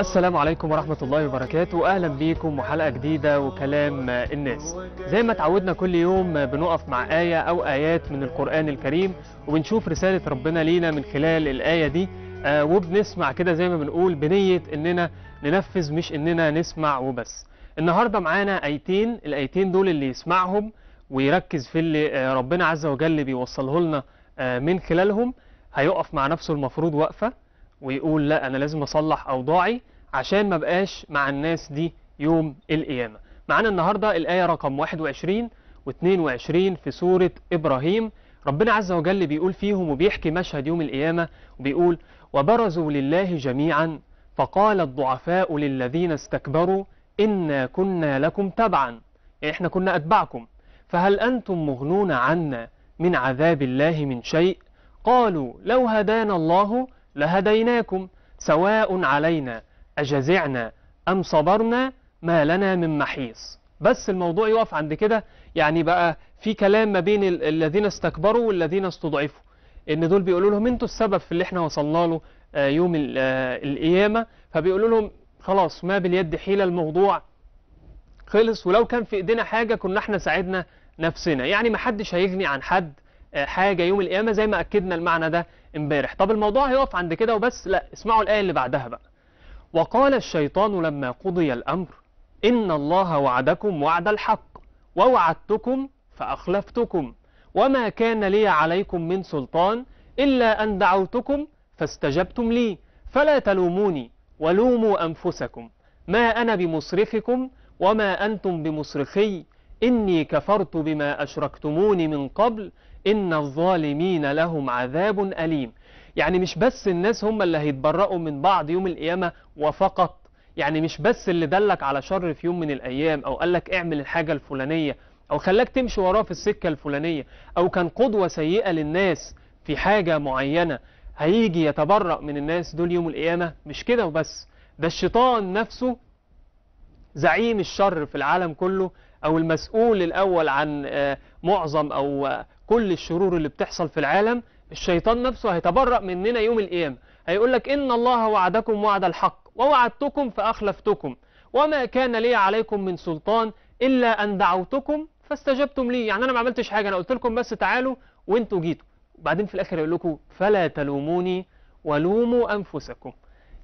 السلام عليكم ورحمة الله وبركاته أهلا بيكم وحلقة جديدة وكلام الناس زي ما تعودنا كل يوم بنقف مع آية أو آيات من القرآن الكريم وبنشوف رسالة ربنا لينا من خلال الآية دي آه، وبنسمع كده زي ما بنقول بنية إننا ننفذ مش إننا نسمع وبس النهاردة معانا آيتين الآيتين دول اللي يسمعهم ويركز في اللي آه، ربنا عز وجل بيوصله لنا آه، من خلالهم هيقف مع نفسه المفروض واقفة ويقول لا انا لازم اصلح اوضاعي عشان ما بقاش مع الناس دي يوم القيامه معانا النهارده الايه رقم 21 و22 في سوره ابراهيم ربنا عز وجل بيقول فيهم وبيحكي مشهد يوم القيامه وبيقول وبرزوا لله جميعا فقال الضعفاء للذين استكبروا انا كنا لكم تبعا يعني احنا كنا اتبعكم فهل انتم مغنون عنا من عذاب الله من شيء قالوا لو هدانا الله لهديناكم سواء علينا أجزعنا أم صبرنا ما لنا من محيص بس الموضوع يقف عند كده يعني بقى في كلام ما بين الذين استكبروا والذين استضعفوا ان دول بيقولوا لهم انتوا السبب في اللي احنا وصلنا له آه، يوم آه، القيامة فبيقولوا لهم خلاص ما باليد حيلة الموضوع خلص ولو كان في ايدينا حاجة كنا احنا ساعدنا نفسنا يعني ما حدش هيغني عن حد آه، حاجة يوم القيامة زي ما أكدنا المعنى ده امبارح طب الموضوع هيقف عند كده وبس لا اسمعوا الآية اللي بعدها بقى وقال الشيطان لما قضي الأمر إن الله وعدكم وعد الحق ووعدتكم فأخلفتكم وما كان لي عليكم من سلطان إلا أن دعوتكم فاستجبتم لي فلا تلوموني ولوموا أنفسكم ما أنا بمصرفكم وما أنتم بمصرخي إني كفرت بما أشركتموني من قبل إن الظالمين لهم عذاب أليم يعني مش بس الناس هم اللي هيتبرأوا من بعض يوم القيامة وفقط يعني مش بس اللي دلك على شر في يوم من الأيام أو قالك اعمل الحاجة الفلانية أو خلاك تمشي وراه في السكة الفلانية أو كان قدوة سيئة للناس في حاجة معينة هيجي يتبرأ من الناس دول يوم القيامة مش كده وبس ده الشيطان نفسه زعيم الشر في العالم كله أو المسؤول الأول عن آه، معظم أو آه، كل الشرور اللي بتحصل في العالم الشيطان نفسه هيتبرأ مننا يوم القيامة هيقول لك إن الله وعدكم وعد الحق ووعدتكم فأخلفتكم وما كان لي عليكم من سلطان إلا أن دعوتكم فاستجبتم لي يعني أنا ما عملتش حاجة أنا قلت لكم بس تعالوا وانتوا جيتوا وبعدين في الآخر يقول لكم فلا تلوموني ولوموا أنفسكم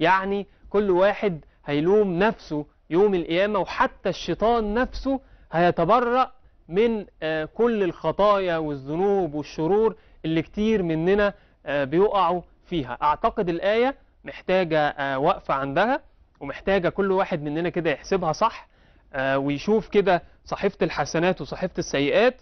يعني كل واحد هيلوم نفسه يوم القيامة وحتى الشيطان نفسه هيتبرأ من آه، كل الخطايا والذنوب والشرور اللي كتير مننا آه، بيقعوا فيها اعتقد الآية محتاجة آه، وقفة عندها ومحتاجة كل واحد مننا كده يحسبها صح ويشوف كده صحيفة الحسنات وصحيفة السيئات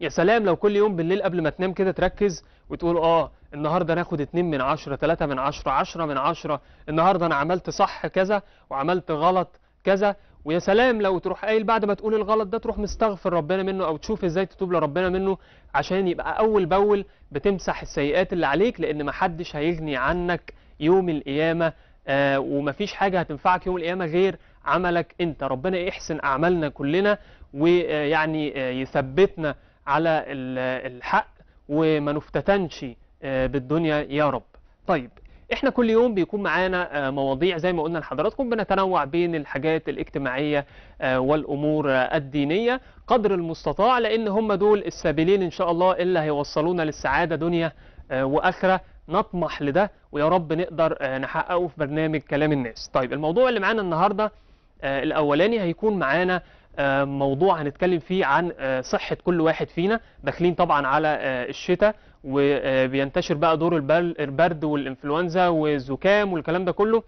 يا سلام لو كل يوم بالليل قبل ما تنام كده تركز وتقول اه النهاردة ناخد 2 من 10 3 من 10 10 من 10 النهاردة انا عملت صح كذا وعملت غلط كذا ويا سلام لو تروح قايل بعد ما تقول الغلط ده تروح مستغفر ربنا منه او تشوف ازاي تتوب لربنا منه عشان يبقى اول باول بتمسح السيئات اللي عليك لان محدش هيغني عنك يوم القيامه آه ومفيش حاجه هتنفعك يوم القيامه غير عملك انت ربنا يحسن اعمالنا كلنا ويعني آه، يثبتنا على الحق وما نفتتنش آه، بالدنيا يا رب طيب احنا كل يوم بيكون معانا آه، مواضيع زي ما قلنا لحضراتكم بنتنوع بين الحاجات الاجتماعية آه، والامور آه، الدينية قدر المستطاع لان هم دول السابلين ان شاء الله اللي هيوصلونا للسعادة دنيا واخرة نطمح لده ويا رب نقدر نحققه في برنامج كلام الناس طيب الموضوع اللي معانا النهاردة الاولاني هيكون معانا موضوع هنتكلم فيه عن صحة كل واحد فينا داخلين طبعا على الشتاء وبينتشر بقى دور البرد والانفلونزا والزكام والكلام ده كله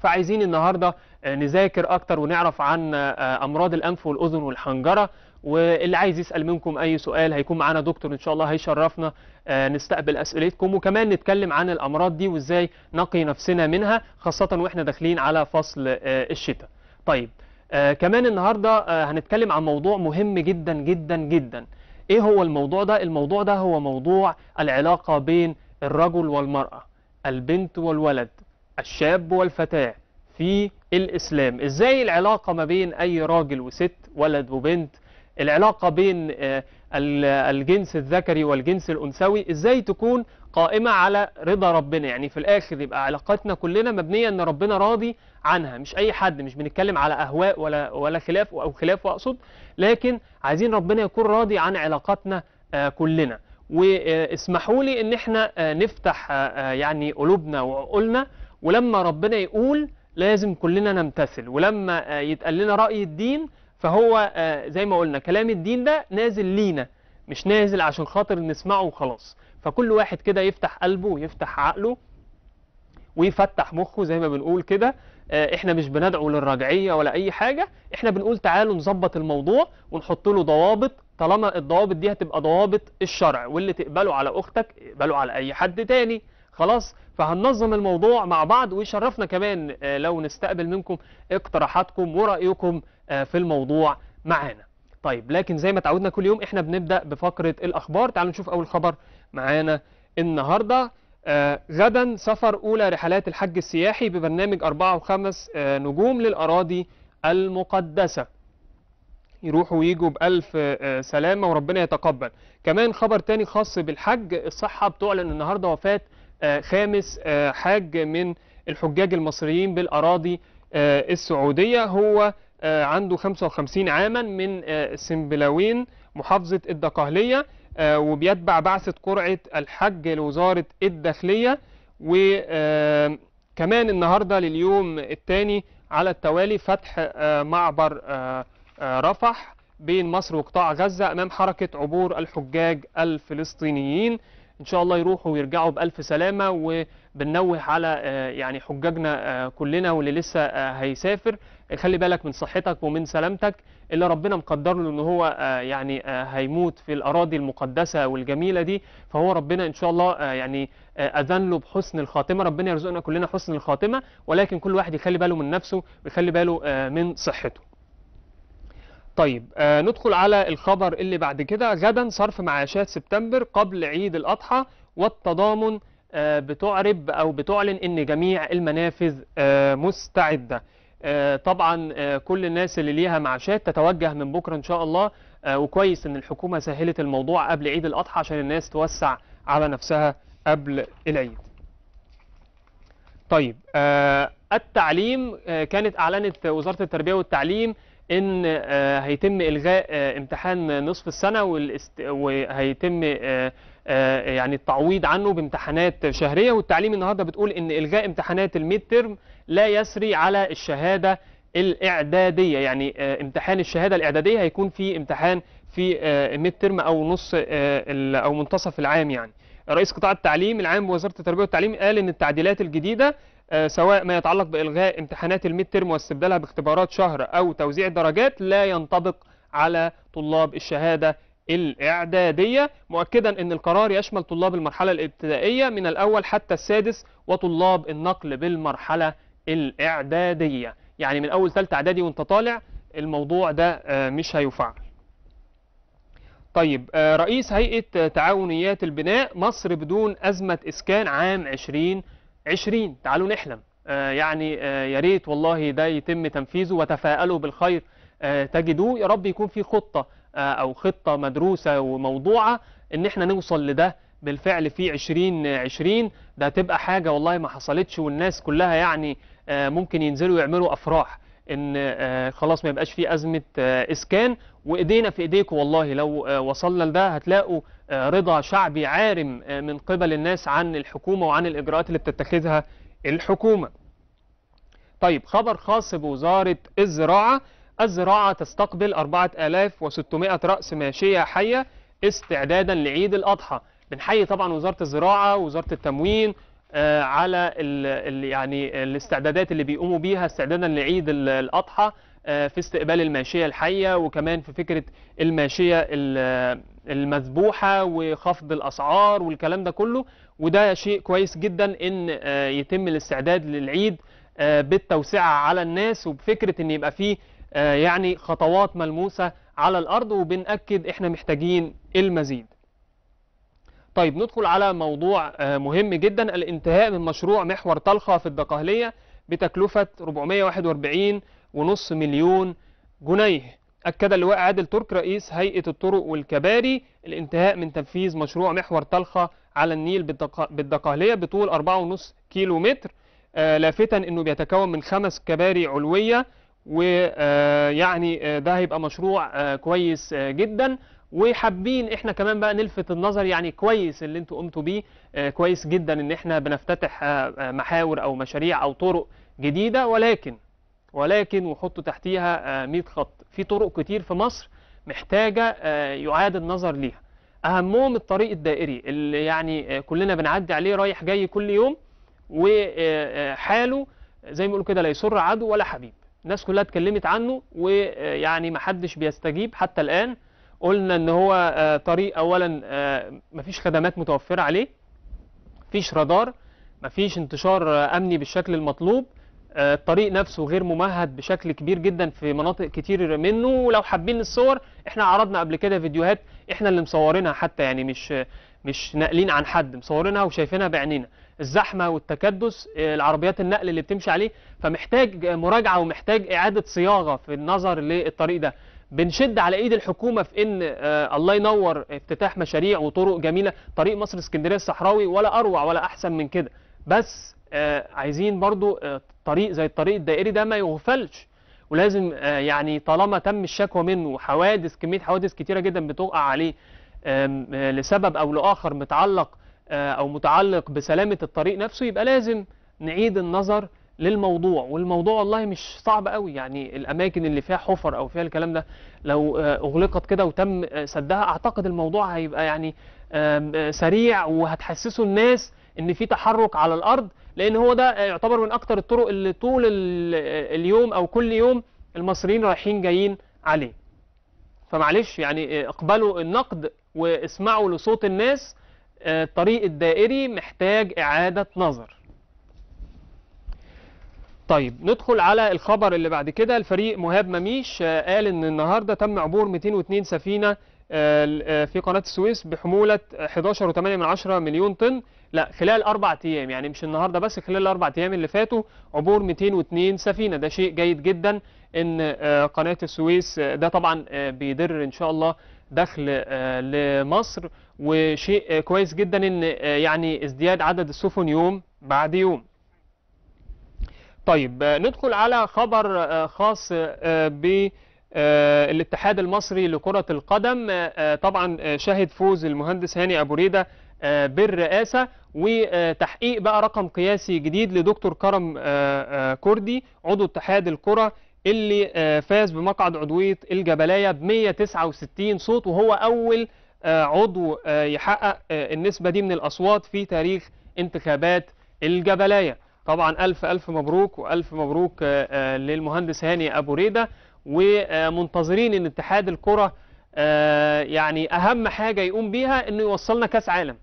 فعايزين النهارده نذاكر اكتر ونعرف عن امراض الانف والاذن والحنجره واللي عايز يسال منكم اي سؤال هيكون معانا دكتور ان شاء الله هيشرفنا نستقبل اسئلتكم وكمان نتكلم عن الامراض دي وازاي نقي نفسنا منها خاصه واحنا داخلين على فصل الشتاء طيب آه، كمان النهارده آه، هنتكلم عن موضوع مهم جدا جدا جدا ايه هو الموضوع ده الموضوع ده هو موضوع العلاقة بين الرجل والمرأة البنت والولد الشاب والفتاة في الإسلام إزاي العلاقة ما بين أي راجل وست ولد وبنت العلاقة بين آه، الجنس الذكري والجنس الأنثوي إزاي تكون قائمة على رضا ربنا يعني في الآخر يبقى علاقتنا كلنا مبنية أن ربنا راضي عنها مش أي حد مش بنتكلم على أهواء ولا ولا خلاف أو خلاف أقصد لكن عايزين ربنا يكون راضي عن علاقتنا آه، كلنا واسمحوا لي ان احنا آه، نفتح يعني قلوبنا وعقولنا ولما ربنا يقول لازم كلنا نمتثل ولما يتقال لنا رأي الدين فهو آه، زي ما قلنا كلام الدين ده نازل لينا مش نازل عشان خاطر نسمعه وخلاص فكل واحد كده يفتح قلبه ويفتح عقله ويفتح مخه زي ما بنقول كده آه، احنا مش بندعو للرجعية ولا اي حاجة احنا بنقول تعالوا نظبط الموضوع ونحط له ضوابط طالما الضوابط دي هتبقى ضوابط الشرع واللي تقبله على اختك اقبله على اي حد تاني خلاص فهننظم الموضوع مع بعض ويشرفنا كمان آه، لو نستقبل منكم اقتراحاتكم ورأيكم آه، في الموضوع معانا طيب لكن زي ما تعودنا كل يوم احنا بنبدأ بفقرة الأخبار تعالوا نشوف أول خبر معانا النهاردة آه، غدا سفر أولى رحلات الحج السياحي ببرنامج أربعة وخمس نجوم للأراضي المقدسة يروحوا ويجوا بألف سلامة وربنا يتقبل كمان خبر تاني خاص بالحج الصحة بتعلن النهاردة وفاة آه، خامس آه، حاج من الحجاج المصريين بالأراضي آه، السعودية هو عنده 55 عاما من سمبلاوين محافظة الدقهلية وبيتبع بعثة قرعة الحج لوزارة الداخلية وكمان النهاردة لليوم الثاني على التوالي فتح معبر رفح بين مصر وقطاع غزة أمام حركة عبور الحجاج الفلسطينيين ان شاء الله يروحوا ويرجعوا بالف سلامه وبنوه على آه، يعني حجاجنا آه، كلنا واللي لسه آه، هيسافر خلي بالك من صحتك ومن سلامتك اللي ربنا مقدر له ان هو يعني هيموت في الاراضي المقدسه والجميله دي فهو ربنا ان شاء الله يعني اذن له بحسن الخاتمه ربنا يرزقنا كلنا حسن الخاتمه ولكن كل واحد يخلي باله من نفسه ويخلي باله من صحته طيب آه ندخل على الخبر اللي بعد كده غدا صرف معاشات سبتمبر قبل عيد الأضحى والتضامن آه بتعرب أو بتعلن أن جميع المنافذ آه مستعدة آه طبعا آه كل الناس اللي ليها معاشات تتوجه من بكرة إن شاء الله آه وكويس أن الحكومة سهلت الموضوع قبل عيد الأضحى عشان الناس توسع على نفسها قبل العيد طيب آه، التعليم آه، كانت أعلنت وزارة التربية والتعليم ان آه، هيتم الغاء آه، امتحان نصف السنه وهيتم آه، يعني التعويض عنه بامتحانات شهريه والتعليم النهارده بتقول ان الغاء امتحانات الميد ترم لا يسري على الشهاده الاعداديه يعني امتحان الشهاده الاعداديه هيكون في امتحان في ميد ترم او نص او منتصف العام يعني رئيس قطاع التعليم العام بوزاره التربيه والتعليم قال ان التعديلات الجديده آه، سواء ما يتعلق بإلغاء امتحانات الميد ترم واستبدالها باختبارات شهر أو توزيع الدرجات لا ينطبق على طلاب الشهادة الإعدادية مؤكدا أن القرار يشمل طلاب المرحلة الابتدائية من الأول حتى السادس وطلاب النقل بالمرحلة الإعدادية يعني من أول ثالثة إعدادي وانت طالع الموضوع ده آه، مش هيفعل طيب آه، رئيس هيئة تعاونيات البناء مصر بدون أزمة إسكان عام 2020 تعالوا نحلم آه، يعني آه، يا ريت والله ده يتم تنفيذه وتفائلوا بالخير تجدوه يا رب يكون في خطة أو خطة مدروسة وموضوعة إن إحنا نوصل لده بالفعل في 2020 ده تبقى حاجة والله ما حصلتش والناس كلها يعني ممكن ينزلوا يعملوا أفراح ان آه، خلاص ما يبقاش في ازمه آه، اسكان وايدينا في ايديكم والله لو آه، وصلنا لده هتلاقوا رضا شعبي عارم من قبل الناس عن الحكومه وعن الاجراءات اللي بتتخذها الحكومه. طيب خبر خاص بوزاره الزراعه الزراعه تستقبل 4600 راس ماشيه حيه استعدادا لعيد الاضحى. بنحيي طبعا وزاره الزراعه ووزاره التموين آه، على ال يعني الاستعدادات اللي بيقوموا بيها استعدادا لعيد الأضحى آه، في استقبال الماشية الحية وكمان في فكرة الماشية المذبوحة وخفض الأسعار والكلام ده كله وده شيء كويس جدا إن آه، يتم الاستعداد للعيد بالتوسعة على الناس وبفكرة إن يبقى فيه يعني خطوات ملموسة على الأرض وبنأكد إحنا محتاجين المزيد طيب ندخل على موضوع آه، مهم جدا الانتهاء من مشروع محور طلخة في الدقهلية بتكلفة 441 ونص مليون جنيه أكد اللواء عادل ترك رئيس هيئة الطرق والكباري الانتهاء من تنفيذ مشروع محور طلخة على النيل بالدقهلية بطول 4.5 كيلو متر آه، لافتا أنه بيتكون من خمس كباري علوية ويعني آه، ده هيبقى مشروع كويس جدا وحابين احنا كمان بقى نلفت النظر يعني كويس اللي انتوا قمتوا بيه آه، كويس جدا ان احنا بنفتتح آه، آه، محاور او مشاريع او طرق جديدة ولكن ولكن وحطوا تحتيها 100 خط في طرق كتير في مصر محتاجة يعاد النظر ليها أهمهم الطريق الدائري اللي يعني كلنا بنعدي عليه رايح جاي كل يوم وحاله زي ما بيقولوا كده لا يسر عدو ولا حبيب الناس كلها اتكلمت عنه ويعني ما حدش بيستجيب حتى الآن قلنا ان هو آه، طريق اولا آه، مفيش خدمات متوفره عليه مفيش رادار مفيش انتشار آه، امني بالشكل المطلوب الطريق نفسه غير ممهد بشكل كبير جدا في مناطق كتير منه ولو حابين الصور احنا عرضنا قبل كده فيديوهات احنا اللي مصورينها حتى يعني مش مش ناقلين عن حد مصورينها وشايفينها بعينينا الزحمه والتكدس العربيات النقل اللي بتمشي عليه فمحتاج مراجعه ومحتاج اعاده صياغه في النظر للطريق ده بنشد على ايد الحكومه في ان آه الله ينور افتتاح مشاريع وطرق جميله طريق مصر اسكندريه الصحراوي ولا اروع ولا احسن من كده بس آه عايزين برضو آه طريق زي الطريق الدائري ده ما يغفلش ولازم آه يعني طالما تم الشكوى منه وحوادث كميه حوادث كتيره جدا بتقع عليه آه لسبب او لاخر متعلق آه او متعلق بسلامه الطريق نفسه يبقى لازم نعيد النظر للموضوع والموضوع والله مش صعب قوي يعني الاماكن اللي فيها حفر او فيها الكلام ده لو آه، اغلقت كده وتم سدها اعتقد الموضوع هيبقى يعني آه، سريع وهتحسسوا الناس ان في تحرك على الارض لان هو ده يعتبر من اكتر الطرق اللي طول آه، اليوم او كل يوم المصريين رايحين جايين عليه فمعلش يعني اقبلوا النقد واسمعوا لصوت الناس الطريق الدائري محتاج اعاده نظر طيب ندخل على الخبر اللي بعد كده الفريق مهاب مميش آه، قال ان النهارده تم عبور 202 سفينه آه، آه، في قناه السويس بحموله 11.8 مليون طن لا خلال اربع ايام يعني مش النهارده بس خلال الاربع ايام اللي فاتوا عبور 202 سفينه ده شيء جيد جدا ان قناه السويس ده طبعا بيدر ان شاء الله دخل لمصر وشيء كويس جدا ان يعني ازدياد عدد السفن يوم بعد يوم طيب ندخل على خبر آه، خاص آه، ب آه، الاتحاد المصري لكرة القدم طبعا شهد فوز المهندس هاني أبو ريدة بالرئاسة وتحقيق بقى رقم قياسي جديد لدكتور كرم كردي عضو اتحاد الكرة اللي فاز بمقعد عضوية الجبلاية ب 169 صوت وهو أول عضو يحقق النسبة دي من الأصوات في تاريخ انتخابات الجبلاية طبعا ألف ألف مبروك وألف مبروك آه، آه، للمهندس هاني أبو ريدة ومنتظرين أن اتحاد الكرة آه، يعني أهم حاجة يقوم بيها أنه يوصلنا كاس عالم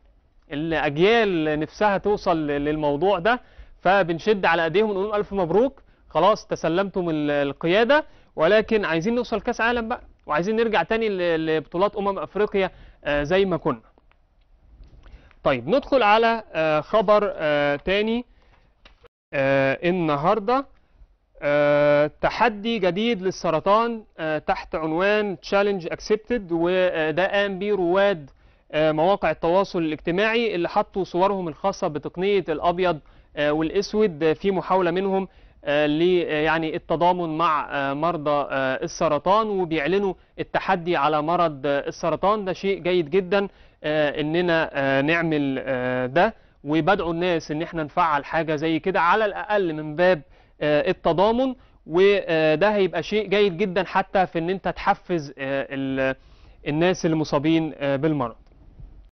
الأجيال نفسها توصل للموضوع ده فبنشد على أيديهم نقول ألف مبروك خلاص تسلمتم القيادة ولكن عايزين نوصل كاس عالم بقى وعايزين نرجع تاني لبطولات أمم أفريقيا زي ما كنا طيب ندخل على خبر تاني آه النهارده آه تحدي جديد للسرطان آه تحت عنوان تشالنج اكسبتد وده قام بيه رواد آه، مواقع التواصل الاجتماعي اللي حطوا صورهم الخاصه بتقنيه الابيض آه، والاسود في محاوله منهم آه، يعني التضامن مع مرضى السرطان وبيعلنوا التحدي على مرض السرطان ده شيء جيد جدا اننا نعمل ده وبدعو الناس ان احنا نفعل حاجه زي كده على الاقل من باب آه، التضامن وده هيبقى شيء جيد جدا حتى في ان انت تحفز آه، الناس المصابين آه، بالمرض